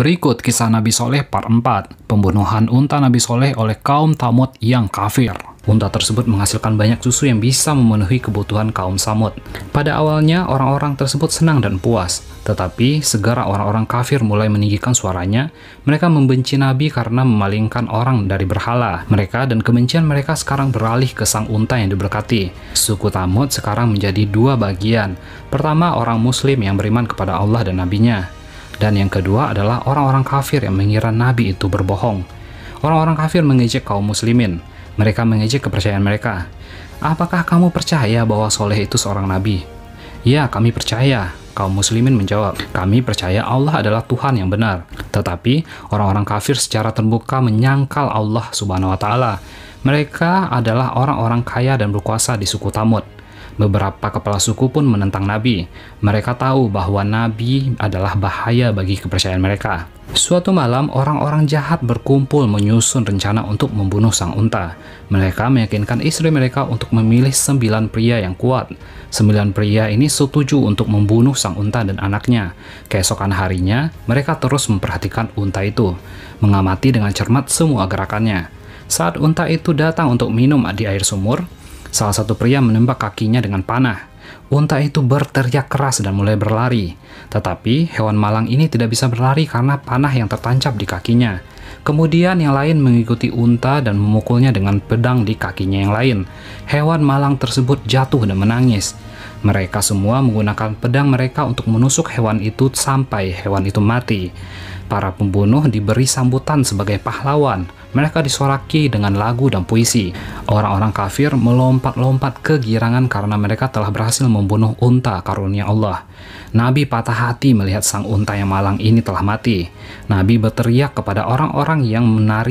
Berikut kisah Nabi Soleh part 4, pembunuhan unta Nabi Soleh oleh kaum Tamut yang kafir. Unta tersebut menghasilkan banyak susu yang bisa memenuhi kebutuhan kaum Samud. Pada awalnya, orang-orang tersebut senang dan puas. Tetapi, segera orang-orang kafir mulai meninggikan suaranya. Mereka membenci Nabi karena memalingkan orang dari berhala. Mereka dan kebencian mereka sekarang beralih ke sang unta yang diberkati. Suku Tamud sekarang menjadi dua bagian. Pertama, orang Muslim yang beriman kepada Allah dan NabiNya dan yang kedua adalah orang-orang kafir yang mengira Nabi itu berbohong. Orang-orang kafir mengejek kaum muslimin. Mereka mengejek kepercayaan mereka. Apakah kamu percaya bahwa Soleh itu seorang Nabi? Ya, kami percaya. Kaum muslimin menjawab, kami percaya Allah adalah Tuhan yang benar. Tetapi, orang-orang kafir secara terbuka menyangkal Allah subhanahu wa ta'ala. Mereka adalah orang-orang kaya dan berkuasa di suku Tamud. Beberapa kepala suku pun menentang Nabi. Mereka tahu bahwa Nabi adalah bahaya bagi kepercayaan mereka. Suatu malam, orang-orang jahat berkumpul menyusun rencana untuk membunuh sang unta. Mereka meyakinkan istri mereka untuk memilih sembilan pria yang kuat. Sembilan pria ini setuju untuk membunuh sang unta dan anaknya. Keesokan harinya, mereka terus memperhatikan unta itu, mengamati dengan cermat semua gerakannya. Saat unta itu datang untuk minum di air sumur, Salah satu pria menembak kakinya dengan panah. Unta itu berteriak keras dan mulai berlari. Tetapi hewan malang ini tidak bisa berlari karena panah yang tertancap di kakinya. Kemudian yang lain mengikuti unta dan memukulnya dengan pedang di kakinya yang lain. Hewan malang tersebut jatuh dan menangis. Mereka semua menggunakan pedang mereka untuk menusuk hewan itu sampai hewan itu mati para pembunuh diberi sambutan sebagai pahlawan. Mereka disoraki dengan lagu dan puisi. Orang-orang kafir melompat-lompat kegirangan karena mereka telah berhasil membunuh unta karunia Allah. Nabi patah hati melihat sang unta yang malang ini telah mati. Nabi berteriak kepada orang-orang yang menari